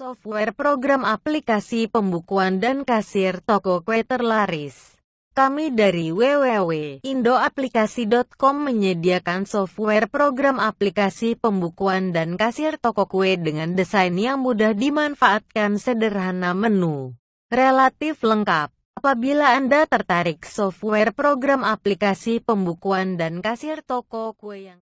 software program aplikasi pembukuan dan kasir toko kue terlaris. Kami dari www.indoaplikasi.com menyediakan software program aplikasi pembukuan dan kasir toko kue dengan desain yang mudah dimanfaatkan sederhana menu. Relatif lengkap. Apabila Anda tertarik software program aplikasi pembukuan dan kasir toko kue yang